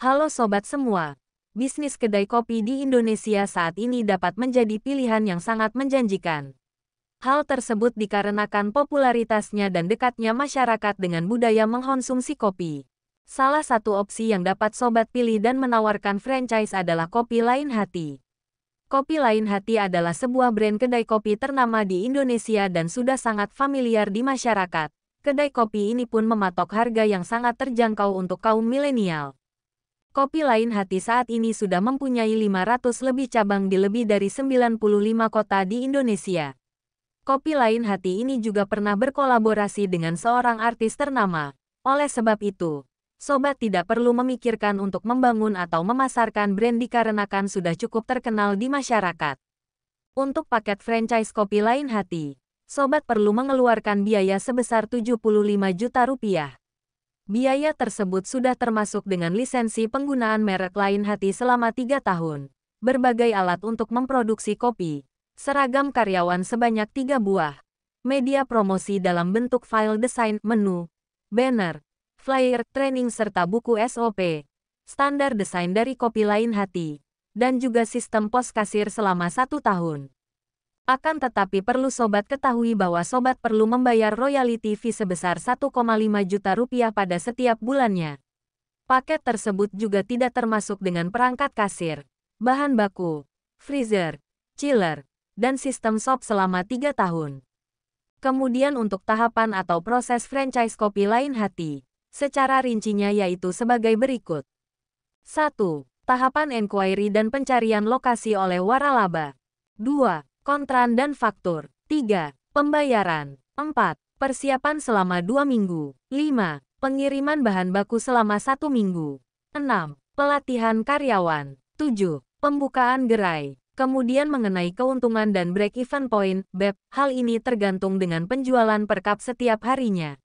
Halo sobat semua. Bisnis kedai kopi di Indonesia saat ini dapat menjadi pilihan yang sangat menjanjikan. Hal tersebut dikarenakan popularitasnya dan dekatnya masyarakat dengan budaya mengkonsumsi kopi. Salah satu opsi yang dapat sobat pilih dan menawarkan franchise adalah Kopi Lain Hati. Kopi Lain Hati adalah sebuah brand kedai kopi ternama di Indonesia dan sudah sangat familiar di masyarakat. Kedai kopi ini pun mematok harga yang sangat terjangkau untuk kaum milenial. Kopi Lain Hati saat ini sudah mempunyai 500 lebih cabang di lebih dari 95 kota di Indonesia. Kopi Lain Hati ini juga pernah berkolaborasi dengan seorang artis ternama. Oleh sebab itu, Sobat tidak perlu memikirkan untuk membangun atau memasarkan brand dikarenakan sudah cukup terkenal di masyarakat. Untuk paket franchise Kopi Lain Hati, Sobat perlu mengeluarkan biaya sebesar 75 juta rupiah biaya tersebut sudah termasuk dengan lisensi penggunaan merek lain hati selama tiga tahun, berbagai alat untuk memproduksi kopi, seragam karyawan sebanyak tiga buah, media promosi dalam bentuk file desain, menu, banner, flyer, training serta buku SOP, standar desain dari kopi lain hati, dan juga sistem pos kasir selama satu tahun. Akan tetapi perlu sobat ketahui bahwa sobat perlu membayar royalti fee sebesar 1,5 juta rupiah pada setiap bulannya. Paket tersebut juga tidak termasuk dengan perangkat kasir, bahan baku, freezer, chiller, dan sistem sop selama 3 tahun. Kemudian untuk tahapan atau proses franchise kopi lain hati, secara rincinya yaitu sebagai berikut. 1. Tahapan enquiry dan pencarian lokasi oleh waralaba. 2 kontran dan faktur. 3. Pembayaran. 4. Persiapan selama 2 minggu. 5. Pengiriman bahan baku selama 1 minggu. 6. Pelatihan karyawan. 7. Pembukaan gerai. Kemudian mengenai keuntungan dan break-even point, BEP, hal ini tergantung dengan penjualan per cup setiap harinya.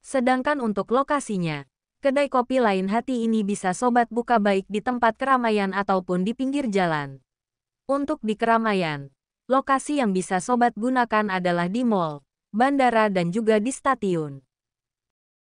Sedangkan untuk lokasinya, kedai kopi lain hati ini bisa sobat buka baik di tempat keramaian ataupun di pinggir jalan. Untuk di keramaian, Lokasi yang bisa sobat gunakan adalah di mall, bandara dan juga di stadion.